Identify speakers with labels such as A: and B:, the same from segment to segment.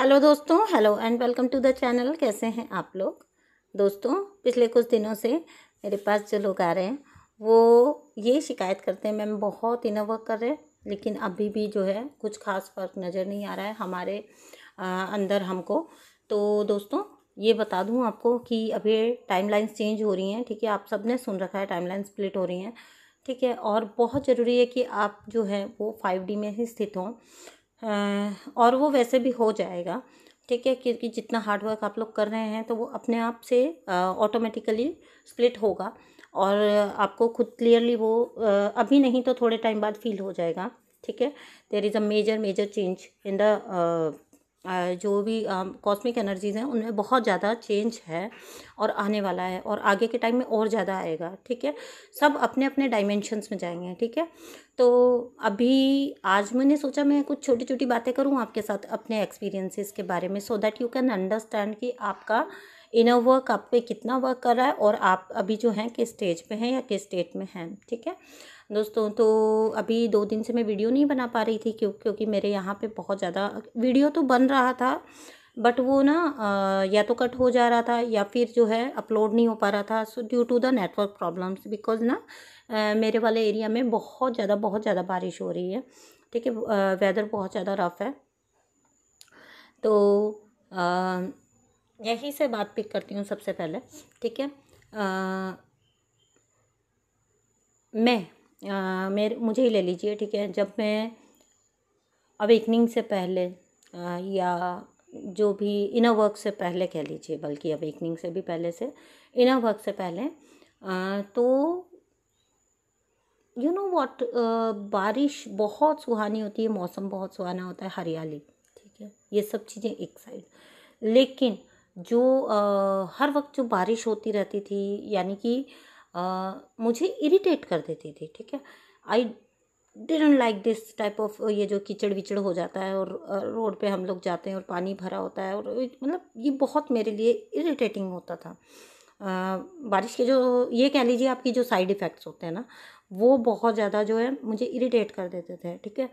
A: hello दोस्तों hello and welcome to the channel कैसे हैं आप लोग दोस्तों पिछले कुछ दिनों से मेरे पास जो लोग आ रहे हैं वो ये शिकायत करते हैं मैम बहुत इनर वर्क कर रहे हैं लेकिन अभी भी जो है कुछ खास फर्क नज़र नहीं आ रहा है हमारे आ, अंदर हमको तो दोस्तों ये बता दूँ आपको कि अभी टाइमलाइंस चेंज हो रही हैं ठीक है आप सब ने सुन रखा है टाइमलाइन स्प्लिट हो रही हैं ठीक है और बहुत ज़रूरी है कि आप जो है वो फाइव डी में ही स्थित हों और वो वैसे भी हो जाएगा ठीक है क्योंकि जितना हार्डवर्क आप लोग कर रहे हैं तो वो अपने आप से ऑटोमेटिकली स्प्लिट होगा और आपको खुद क्लियरली वो अभी नहीं तो थोड़े टाइम बाद फील हो जाएगा ठीक है there is a major major change in the जो भी कॉस्मिक एनर्जीज़ हैं उनमें बहुत ज़्यादा चेंज है और आने वाला है और आगे के टाइम में और ज़्यादा आएगा ठीक है सब अपने अपने डायमेंशंस में जाएंगे ठीक है तो अभी आज मैंने सोचा मैं कुछ छोटी छोटी बातें करूँ आपके साथ अपने एक्सपीरियंसेस के बारे में so that you can understand कि आपका इनर वर्क आप पे कितना वर्क कर रहा है और आप अभी जो हैं किस स्टेज पे हैं या किस स्टेट में हैं ठीक है दोस्तों तो अभी दो दिन से मैं वीडियो नहीं बना पा रही थी क्यों क्योंकि मेरे यहाँ पे बहुत ज़्यादा वीडियो तो बन रहा था बट वो ना या तो कट हो जा रहा था या फिर जो है अपलोड नहीं हो पा रहा था so due to the network problems because ना मेरे वाले एरिया में बहुत ज़्यादा बहुत ज़्यादा बारिश हो रही है ठीक है वेदर बहुत ज़्यादा रफ़ है तो आ, यही से बात पिक करती हूँ सबसे पहले ठीक है मैं मेरे मुझे ही ले लीजिए ठीक है जब मैं अवेकनिंग से पहले आ, या जो भी इनर वर्क से पहले कह लीजिए बल्कि अवेकनिंग से भी पहले से इनर वर्क से पहले आ, तो यू नो वॉट बारिश बहुत सुहानी होती है मौसम बहुत सुहाना होता है हरियाली ठीक है ये सब चीज़ें एक साइड लेकिन जो आ, हर वक्त जो बारिश होती रहती थी यानी कि मुझे इरिटेट कर देती थी ठीक है I didn't like this type of ये जो कीचड़ विचड़ हो जाता है और रोड पे हम लोग जाते हैं और पानी भरा होता है और मतलब ये बहुत मेरे लिए इरिटेटिंग होता था आ, बारिश के जो ये कह लीजिए आपकी जो साइड इफ़ेक्ट्स होते हैं ना वो बहुत ज़्यादा जो है मुझे इरिटेट कर देते थे ठीक है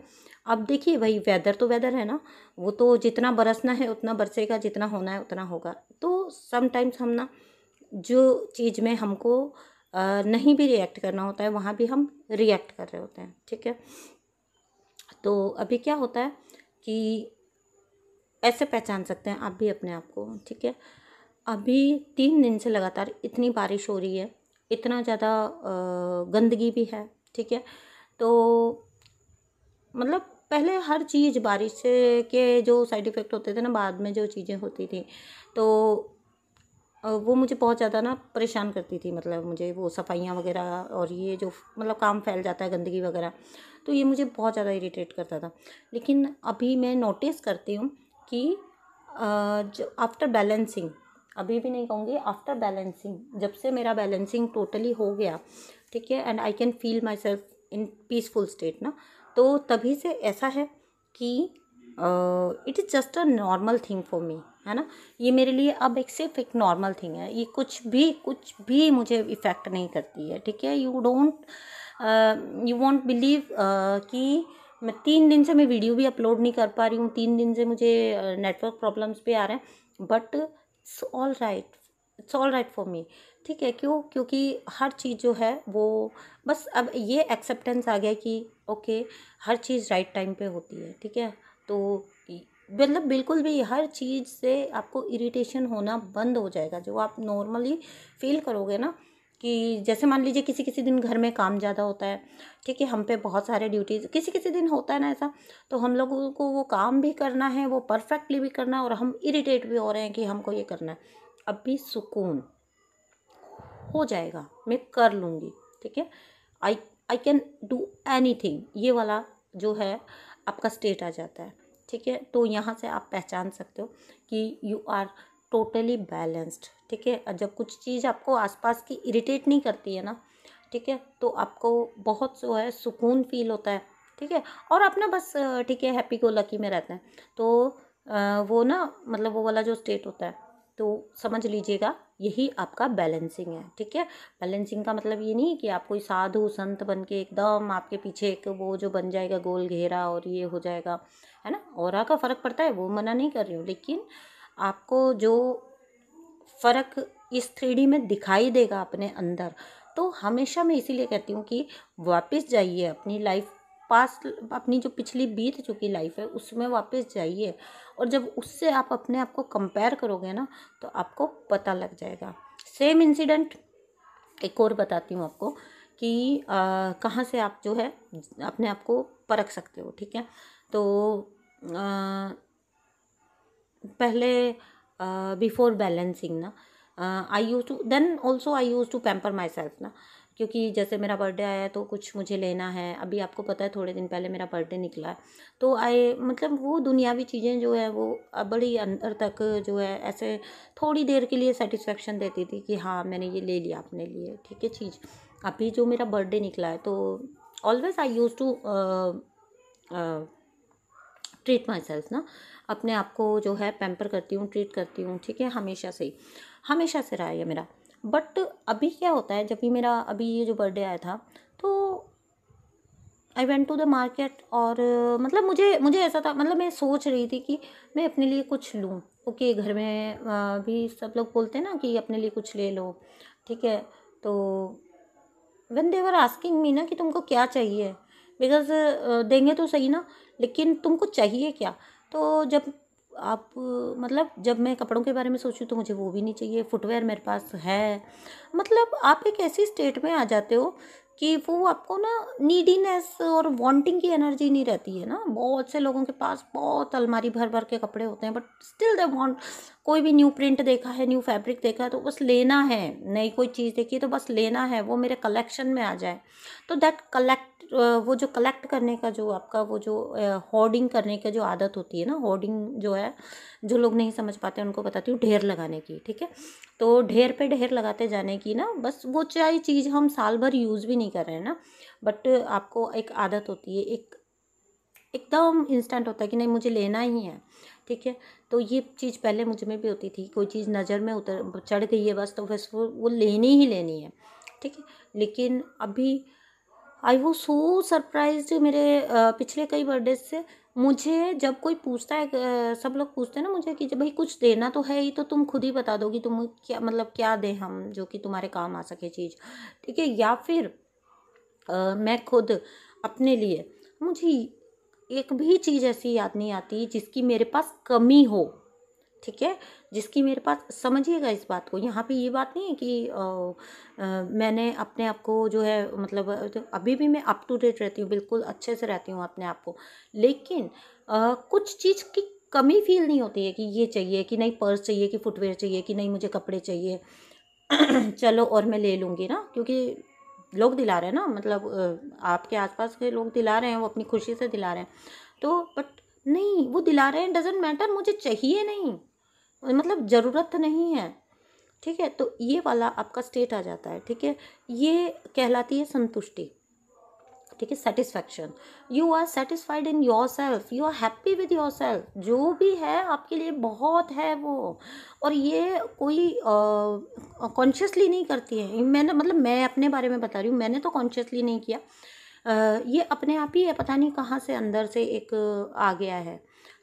A: अब देखिए भाई वेदर तो वेदर है ना वो तो जितना बरसना है उतना बरसेगा जितना होना है उतना होगा तो समटाइम्स हम ना जो चीज़ में हमको नहीं भी रिएक्ट करना होता है वहाँ भी हम रिएक्ट कर रहे होते हैं ठीक है तो अभी क्या होता है कि ऐसे पहचान सकते हैं आप भी अपने आप को ठीक है अभी तीन दिन से लगातार इतनी बारिश हो रही है इतना ज़्यादा गंदगी भी है ठीक है तो मतलब पहले हर चीज़ बारिश के जो साइड इफ़ेक्ट होते थे ना बाद में जो चीज़ें होती थी तो वो मुझे बहुत ज़्यादा ना परेशान करती थी मतलब मुझे वो सफाइयाँ वगैरह और ये जो मतलब काम फैल जाता है गंदगी वगैरह तो ये मुझे बहुत ज़्यादा इरीटेट करता था लेकिन अभी मैं नोटिस करती हूँ कि जो आफ्टर बैलेंसिंग अभी भी नहीं कहूँगी आफ्टर बैलेंसिंग जब से मेरा बैलेंसिंग टोटली हो गया ठीक है and I can feel myself in peaceful state ना तो तभी से ऐसा है कि it is just a normal thing for me है ना ये मेरे लिए अब एक सिर्फ एक नॉर्मल थिंग है ये कुछ भी कुछ भी मुझे इफ़ेक्ट नहीं करती है ठीक है you don't you want believe कि मैं तीन दिन से मैं वीडियो भी अपलोड नहीं कर पा रही हूँ तीन दिन से मुझे नेटवर्क uh, प्रॉब्लम्स भी आ रहे हैं but it's all right it's all right for me ठीक है क्यों क्योंकि हर चीज़ जो है वो बस अब ये एक्सेप्टेंस आ गया कि ओके हर चीज़ राइट टाइम पे होती है ठीक है तो मतलब बिल्कुल भी हर चीज़ से आपको इरिटेशन होना बंद हो जाएगा जो आप नॉर्मली फील करोगे ना कि जैसे मान लीजिए किसी किसी दिन घर में काम ज़्यादा होता है ठीक है हम पे बहुत सारे ड्यूटीज़ किसी किसी दिन होता है ना ऐसा तो हम लोगों को वो काम भी करना है वो परफेक्टली भी करना है और हम इरिटेट भी हो रहे हैं कि हमको ये करना है अब भी सुकून हो जाएगा मैं कर लूँगी ठीक है I I can do anything ये वाला जो है आपका स्टेट आ जाता है ठीक है तो यहाँ से आप पहचान सकते हो कि यू आर टोटली बैलेंस्ड ठीक है जब कुछ चीज़ आपको आसपास की इरिटेट नहीं करती है ना ठीक है तो आपको बहुत जो है सुकून फील होता है ठीक है और आप ना बस ठीक है हैप्पी को लकी में रहते हैं तो वो ना मतलब वो वाला जो स्टेट होता है तो समझ लीजिएगा यही आपका बैलेंसिंग है ठीक है बैलेंसिंग का मतलब ये नहीं कि आप कोई साधु संत बन के एकदम आपके पीछे एक वो जो बन जाएगा गोल घेरा और ये हो जाएगा है ना और का फ़र्क पड़ता है वो मना नहीं कर रही हूँ लेकिन आपको जो फ़र्क इस थ्री में दिखाई देगा अपने अंदर तो हमेशा मैं इसीलिए कहती हूँ कि वापस जाइए अपनी लाइफ पास अपनी जो पिछली बीत चुकी लाइफ है उसमें वापस जाइए और जब उससे आप अपने आप को कंपेयर करोगे ना तो आपको पता लग जाएगा सेम इंसिडेंट एक और बताती हूँ आपको कि कहाँ से आप जो है अपने आप को परख सकते हो ठीक है तो आ, पहले बिफोर बैलेंसिंग ना I use to then also I use to pamper myself ना क्योंकि जैसे मेरा बर्थडे आया है तो कुछ मुझे लेना है अभी आपको पता है थोड़े दिन पहले मेरा बर्थडे निकला है तो आई मतलब वो दुनियावी चीज़ें जो है वो बड़ी अंदर तक जो है ऐसे थोड़ी देर के लिए सेटिस्फेक्शन देती थी कि हाँ मैंने ये ले लिया अपने लिए ठीक है चीज़ अभी जो मेरा बर्थडे निकला है तो always I use to treat myself ना अपने आप को जो है पैम्पर करती हूँ ट्रीट करती हूँ ठीक है हमेशा से ही हमेशा से रहा है मेरा बट अभी क्या होता है जब भी मेरा अभी ये जो बर्थडे आया था तो I went to the market और मतलब मुझे मुझे ऐसा था मतलब मैं सोच रही थी कि मैं अपने लिए कुछ लूँ ओके घर में भी सब लोग बोलते हैं ना कि अपने लिए कुछ ले लो ठीक है तो वन देवर आस्किंग मी ना कि तुमको क्या चाहिए बिकॉज देंगे तो सही ना लेकिन तुमको चाहिए क्या तो जब आप मतलब जब मैं कपड़ों के बारे में सोचूँ तो मुझे वो भी नहीं चाहिए फुटवेयर मेरे पास है मतलब आप एक ऐसी स्टेट में आ जाते हो कि वो आपको ना नीडीनेस और वांटिंग की एनर्जी नहीं रहती है ना बहुत से लोगों के पास बहुत अलमारी भर भर के कपड़े होते हैं बट स्टिल दे वांट कोई भी न्यू प्रिंट देखा है न्यू फैब्रिक देखा है तो बस लेना है नई कोई चीज़ देखी तो बस लेना है वो मेरे कलेक्शन में आ जाए तो दैट कलेक्ट वो जो कलेक्ट करने का जो आपका वो जो होर्डिंग करने की जो आदत होती है ना होर्डिंग जो है जो लोग नहीं समझ पाते उनको बताती हूँ ढेर लगाने की ठीक है तो ढेर पे ढेर लगाते जाने की ना बस वो चाहे चीज़ हम साल भर यूज़ भी नहीं कर रहे हैं ना बट आपको एक आदत होती है एक एकदम इंस्टेंट होता है कि नहीं मुझे लेना ही है ठीक है तो ये चीज़ पहले मुझ में भी होती थी कोई चीज़ नज़र में उतर चढ़ गई है बस तो बस वो वो लेनी ही लेनी है ठीक है लेकिन अभी आई वो सो सरप्राइज मेरे पिछले कई बर्थडे से मुझे जब कोई पूछता है सब लोग पूछते हैं ना मुझे कि भाई कुछ देना तो है ही तो तुम खुद ही बता दोगी तुम क्या मतलब क्या दें हम जो कि तुम्हारे काम आ सके चीज़ ठीक है या फिर आ, मैं खुद अपने लिए मुझे एक भी चीज़ ऐसी याद नहीं आती जिसकी मेरे पास कमी हो ठीक है जिसकी मेरे पास समझिएगा इस बात को यहाँ पे ये बात नहीं है कि आ, आ, मैंने अपने आप को जो है मतलब तो अभी भी मैं अप टू डेट रहती हूँ बिल्कुल अच्छे से रहती हूँ अपने आप को लेकिन आ, कुछ चीज़ की कमी फील नहीं होती है कि ये चाहिए कि नहीं पर्स चाहिए कि फुटवेयर चाहिए कि नहीं मुझे कपड़े चाहिए चलो और मैं ले लूँगी ना क्योंकि लोग दिला रहे हैं ना मतलब आपके आसपास के लोग दिला रहे हैं वो अपनी खुशी से दिला रहे हैं तो बट नहीं वो दिला रहे हैं डजेंट मैटर मुझे चाहिए नहीं मतलब ज़रूरत नहीं है ठीक है तो ये वाला आपका स्टेट आ जाता है ठीक है ये कहलाती है संतुष्टि ठीक है satisfaction you are satisfied in yourself you are happy with yourself जो भी है आपके लिए बहुत है वो और ये कोई कॉन्शियसली नहीं करती है मैंने मतलब मैं अपने बारे में बता रही हूँ मैंने तो कॉन्शियसली नहीं किया uh, ये अपने आप ही है पता नहीं कहाँ से अंदर से एक आ गया है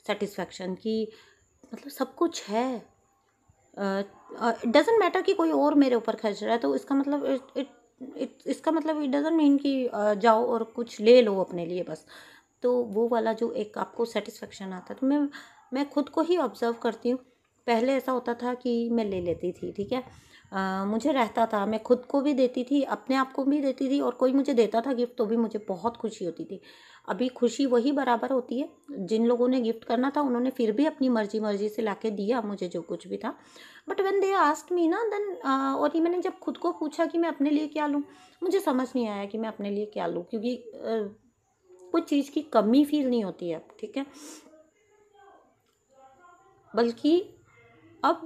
A: सेटिस्फैक्शन की मतलब सब कुछ है डजेंट मैटर कि कोई और मेरे ऊपर खर्च रहा है तो इसका मतलब इट इट इत, इसका मतलब इट डजेंट मीन कि जाओ और कुछ ले लो अपने लिए बस तो वो वाला जो एक आपको सेटिस्फेक्शन आता है तो मैं मैं खुद को ही ऑब्ज़र्व करती हूँ पहले ऐसा होता था कि मैं ले लेती थी ठीक है आ, मुझे रहता था मैं खुद को भी देती थी अपने आप को भी देती थी और कोई मुझे देता था गिफ्ट तो भी मुझे बहुत खुशी होती थी अभी खुशी वही बराबर होती है जिन लोगों ने गिफ्ट करना था उन्होंने फिर भी अपनी मर्जी मर्जी से ला दिया मुझे जो कुछ भी था but when they asked me ना देन और ये मैंने जब खुद को पूछा कि मैं अपने लिए क्या लूँ मुझे समझ नहीं आया कि मैं अपने लिए क्या लूँ क्योंकि कुछ चीज़ की कमी फील नहीं होती है ठीक है बल्कि अब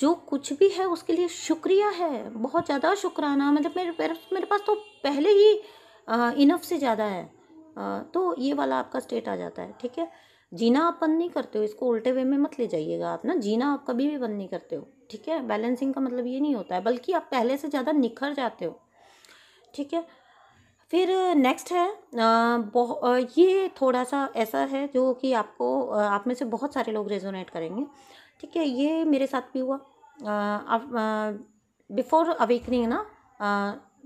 A: जो कुछ भी है उसके लिए शुक्रिया है बहुत ज़्यादा शुक्राना मतलब मेरे मेरे पास तो पहले ही इनफ से ज़्यादा है आ, तो ये वाला आपका स्टेट आ जाता है ठीक है जीना आप बंद नहीं करते हो इसको उल्टे वे में मत ले जाइएगा आप ना जीना आप कभी भी बंद नहीं करते हो ठीक है बैलेंसिंग का मतलब ये नहीं होता है बल्कि आप पहले से ज़्यादा निखर जाते हो ठीक है फिर नेक्स्ट है ये थोड़ा सा ऐसा है जो कि आपको आप में से बहुत सारे लोग रेजोनेट करेंगे ठीक है ये मेरे साथ भी हुआ बिफोर अवेकनिंग ना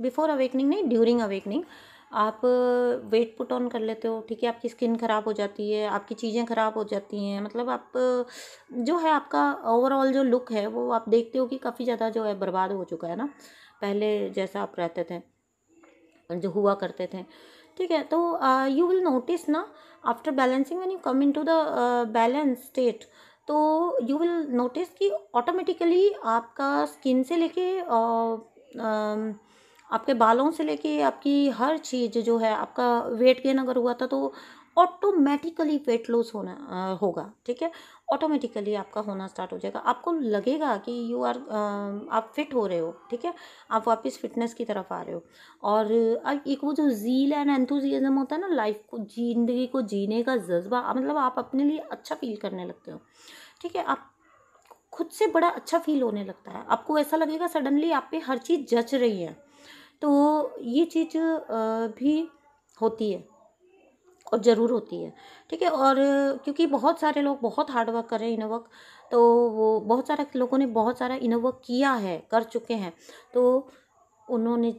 A: बिफोर अवेकनिंग नहीं ड्यूरिंग अवेकनिंग आप वेट पुट ऑन कर लेते हो ठीक है आपकी स्किन ख़राब हो जाती है आपकी चीज़ें ख़राब हो जाती हैं मतलब आप जो है आपका ओवरऑल जो लुक है वो आप देखते हो कि काफ़ी ज़्यादा जो है बर्बाद हो चुका है ना पहले जैसा आप रहते थे जो हुआ करते थे ठीक है तो यू विल नोटिस ना after balancing when you come into the balance state तो यू विल नोटिस कि ऑटोमेटिकली आपका स्किन से लेके uh, uh, आपके बालों से लेके आपकी हर चीज़ जो है आपका वेट गेन अगर हुआ था तो ऑटोमेटिकली वेट लॉस होना आ, होगा ठीक है ऑटोमेटिकली आपका होना स्टार्ट हो जाएगा आपको लगेगा कि यू आर आप फिट हो रहे हो ठीक है आप वापस फिटनेस की तरफ आ रहे हो और एक वो जो जील एंड एंथुजियाज़म होता है ना लाइफ को जिंदगी को जीने का जज्बा मतलब आप अपने लिए अच्छा फील करने लगते हो ठीक है आप खुद से बड़ा अच्छा फील होने लगता है आपको ऐसा लगेगा सडनली आप पे हर चीज़ जच रही है तो ये चीज़ भी होती है और ज़रूर होती है ठीक है और क्योंकि बहुत सारे लोग बहुत हार्ड वर्क कर रहे हैं इन वर्क तो वो बहुत सारे लोगों ने बहुत सारा इन वर्क किया है कर चुके हैं तो उन्होंने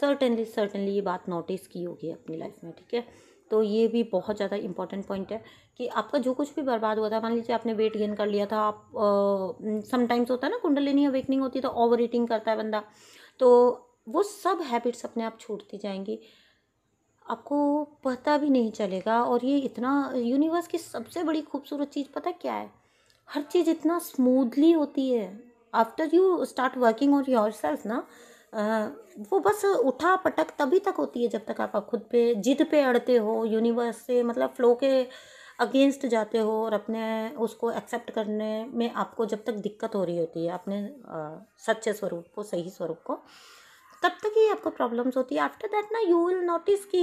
A: सर्टेनली सर्टेनली ये बात नोटिस की होगी अपनी लाइफ में ठीक है तो ये भी बहुत ज़्यादा इंपॉर्टेंट पॉइंट है कि आपका जो कुछ भी बर्बाद हुआ था मान लीजिए आपने वेट गेन कर लिया था आप समटाइम्स होता है ना कुंडलिनी अवेकनिंग होती है तो ओवर ईटिंग करता है बंदा तो वो सब हैबिट्स अपने आप छूटती जाएंगी आपको पता भी नहीं चलेगा और ये इतना यूनिवर्स की सबसे बड़ी खूबसूरत चीज़ पता क्या है हर चीज़ इतना स्मूथली होती है after you start working on yourself ना वो बस उठा पटक तभी तक होती है जब तक आप खुद पे जिद पे अड़ते हो यूनिवर्स से मतलब फ्लो के अगेंस्ट जाते हो और अपने उसको एक्सेप्ट करने में आपको जब तक दिक्कत हो रही होती है अपने सच्चे स्वरूप को सही स्वरूप को तब तक ही आपको प्रॉब्लम्स होती है आफ्टर दैट ना यू विल नोटिस कि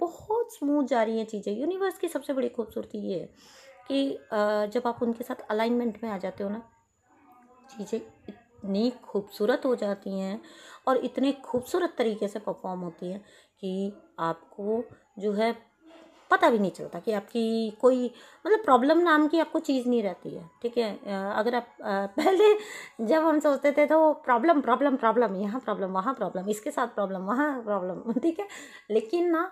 A: बहुत स्मूथ जा रही हैं चीज़ें यूनिवर्स की सबसे बड़ी खूबसूरती ये है कि जब आप उनके साथ अलाइनमेंट में आ जाते हो ना चीज़ें इतनी खूबसूरत हो जाती हैं और इतने खूबसूरत तरीके से परफॉर्म होती हैं कि आपको जो है पता भी नहीं चलता कि आपकी कोई मतलब प्रॉब्लम नाम की आपको चीज़ नहीं रहती है ठीक है अगर आप पहले जब हम सोचते थे तो प्रॉब्लम प्रॉब्लम प्रॉब्लम यहाँ प्रॉब्लम वहाँ प्रॉब्लम इसके साथ प्रॉब्लम वहाँ प्रॉब्लम ठीक है लेकिन ना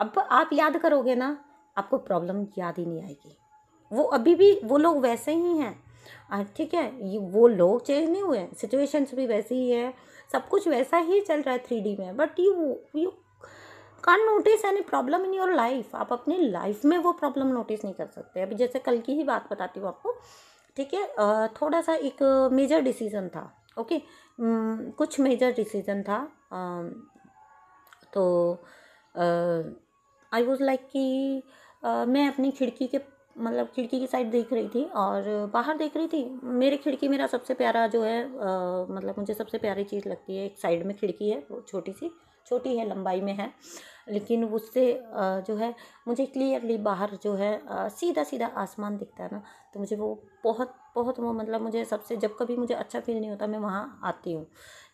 A: अब आप याद करोगे ना आपको प्रॉब्लम याद ही नहीं आएगी वो अभी भी वो लोग वैसे ही हैं ठीक है ये वो लोग चेंज नहीं हुए सिचुएशंस भी वैसे ही है सब कुछ वैसा ही चल रहा है थ्री डी में but you you can notice any problem in your life आप अपनी लाइफ में वो प्रॉब्लम नोटिस नहीं कर सकते अभी जैसे कल की ही बात बताती हूँ आपको ठीक है थोड़ा सा एक मेजर डिसीज़न था ओके कुछ मेजर डिसीज़न था तो आई वॉज लाइक कि मैं अपनी खिड़की के मतलब खिड़की की साइड देख रही थी और बाहर देख रही थी मेरी खिड़की मेरा सबसे प्यारा जो है मतलब मुझे सबसे प्यारी चीज़ लगती है एक साइड में खिड़की है वो छोटी सी छोटी है लंबाई में है लेकिन उससे जो है मुझे क्लियरली बाहर जो है सीधा सीधा आसमान दिखता है ना तो मुझे वो बहुत बहुत वो मतलब मुझे सबसे जब कभी मुझे अच्छा फील नहीं होता मैं वहाँ आती हूँ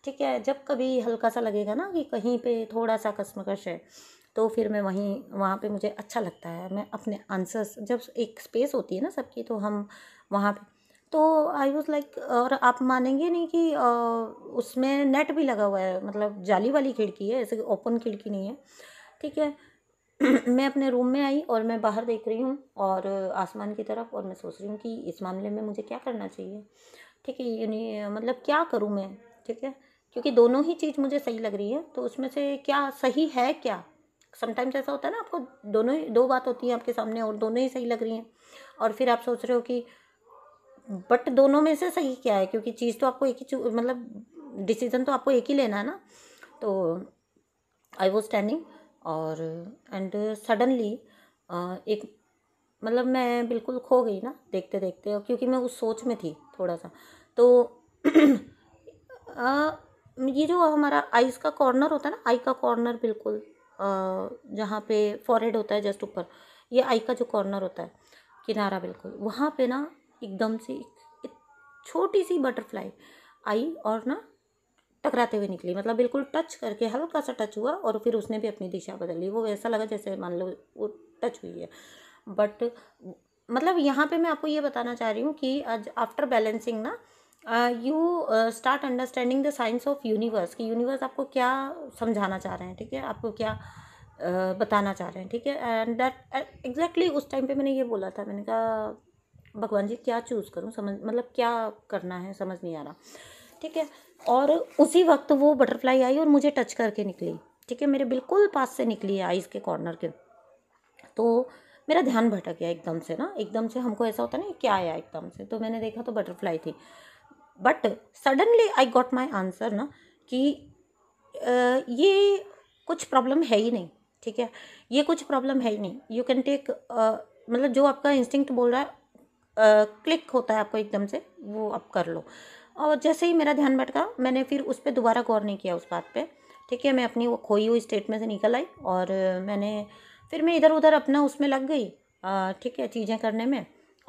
A: ठीक है जब कभी हल्का सा लगेगा ना कि कहीं पे थोड़ा सा कसमकश है तो फिर मैं वहीं वहाँ पे मुझे अच्छा लगता है मैं अपने आंसर्स जब एक स्पेस होती है ना सबकी तो हम वहाँ पे तो आई वॉज लाइक और आप मानेंगे नहीं कि आ, उसमें नेट भी लगा हुआ है मतलब जाली वाली खिड़की है ऐसे ओपन खिड़की नहीं है ठीक है मैं अपने रूम में आई और मैं बाहर देख रही हूँ और आसमान की तरफ और मैं सोच रही हूँ कि इस मामले में मुझे क्या करना चाहिए ठीक है यानी मतलब क्या करूँ मैं ठीक है क्योंकि दोनों ही चीज़ मुझे सही लग रही है तो उसमें से क्या सही है क्या समटाइम्स ऐसा होता है ना आपको दोनों ही दो बात होती है आपके सामने और दोनों ही सही लग रही हैं और फिर आप सोच रहे हो कि बट दोनों में से सही क्या है क्योंकि चीज़ तो आपको एक ही मतलब डिसीज़न तो आपको एक ही लेना है ना तो आई वो स्टैंडिंग और एंड सडनली एक मतलब मैं बिल्कुल खो गई ना देखते देखते और क्योंकि मैं उस सोच में थी थोड़ा सा तो आ, ये जो हमारा आईज का कॉर्नर होता है ना आई का कॉर्नर बिल्कुल जहाँ पे फॉरहेड होता है जस्ट ऊपर ये आई का जो कॉर्नर होता है किनारा बिल्कुल वहाँ पे ना एकदम से एक छोटी सी बटरफ्लाई आई और ना टकराते हुए निकली मतलब बिल्कुल टच करके हल्का सा टच हुआ और फिर उसने भी अपनी दिशा बदल ली वो ऐसा लगा जैसे मान लो वो टच हुई है बट मतलब यहाँ पे मैं आपको ये बताना चाह रही हूँ कि आफ्टर बैलेंसिंग ना you start understanding the science of universe कि यूनिवर्स आपको क्या समझाना चाह रहे हैं ठीक है आपको क्या uh, बताना चाह रहे हैं ठीक है एंड दैट एग्जैक्टली उस टाइम पे मैंने ये बोला था मैंने कहा भगवान जी क्या चूज़ करूँ समझ मतलब क्या करना है समझ नहीं आ रहा ठीक है और उसी वक्त वो बटरफ्लाई आई और मुझे टच करके निकली ठीक है मेरे बिल्कुल पास से निकली है आइज़ के कॉर्नर के तो मेरा ध्यान भटक गया एकदम से ना एकदम से हमको ऐसा होता ना क्या आया एकदम से तो मैंने देखा तो बटरफ्लाई थी but suddenly I got my answer ना कि ये कुछ प्रॉब्लम है ही नहीं ठीक है ये कुछ प्रॉब्लम है ही नहीं यू कैन टेक मतलब जो आपका इंस्टिंक्ट बोल रहा है क्लिक होता है आपको एकदम से वो आप कर लो और जैसे ही मेरा ध्यान भटका मैंने फिर उस पर दोबारा गौर नहीं किया उस बात पर ठीक है मैं अपनी वो खोई हुई स्टेट में से निकल आई और मैंने फिर मैं इधर उधर अपना उसमें लग गई ठीक है चीज़ें करने में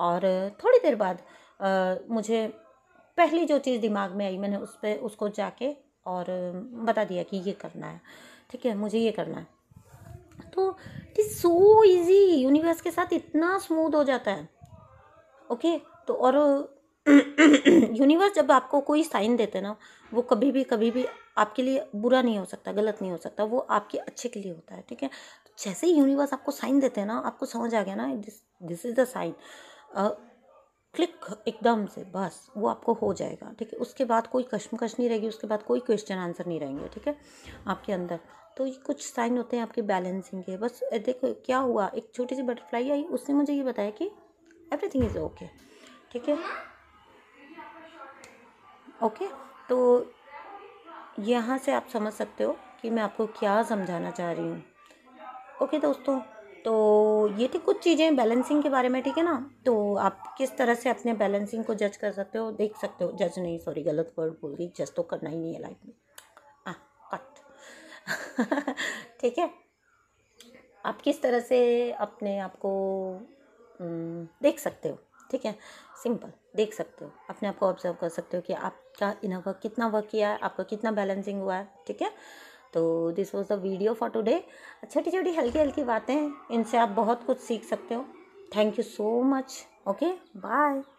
A: और थोड़ी देर बाद आ, मुझे पहली जो चीज़ दिमाग में आई मैंने उस पर उसको जाके और बता दिया कि ये करना है ठीक है मुझे ये करना है तो it is so easy universe के साथ इतना स्मूथ हो जाता है ओके तो और यूनिवर्स जब आपको कोई साइन देते ना वो कभी भी कभी भी आपके लिए बुरा नहीं हो सकता गलत नहीं हो सकता वो आपके अच्छे के लिए होता है ठीक है तो जैसे ही यूनिवर्स आपको साइन देते हैं ना आपको समझ आ गया ना this this is the sign click एकदम से बस वो आपको हो जाएगा ठीक है उसके बाद कोई कश्मकश नहीं रहेगी उसके बाद कोई क्वेश्चन आंसर नहीं रहेंगे ठीक है आपके अंदर तो ये कुछ साइन होते हैं आपके बैलेंसिंग के बस देखो क्या हुआ एक छोटी सी बटरफ्लाई आई उसने मुझे ये बताया कि एवरीथिंग इज़ ओके ठीक है ओके तो यहाँ से आप समझ सकते हो कि मैं आपको क्या समझाना चाह रही हूँ ओके दोस्तों तो ये थी कुछ चीज़ें बैलेंसिंग के बारे में ठीक है ना तो आप किस तरह से अपने बैलेंसिंग को जज कर सकते हो देख सकते हो जज नहीं सॉरी गलत वर्ड बोल गई जज तो करना ही नहीं है लाइफ में आ ah, कट ठीक है आप किस तरह से अपने आप को हम्म, देख सकते हो ठीक है सिंपल देख सकते हो अपने आप को ऑब्जर्व कर सकते हो कि आपका इनर वर्क कितना वर्क किया है आपका कितना बैलेंसिंग हुआ है ठीक है तो this was the video for today छोटी छोटी हल्की हल्की बातें इनसे आप बहुत कुछ सीख सकते हो thank you so much okay bye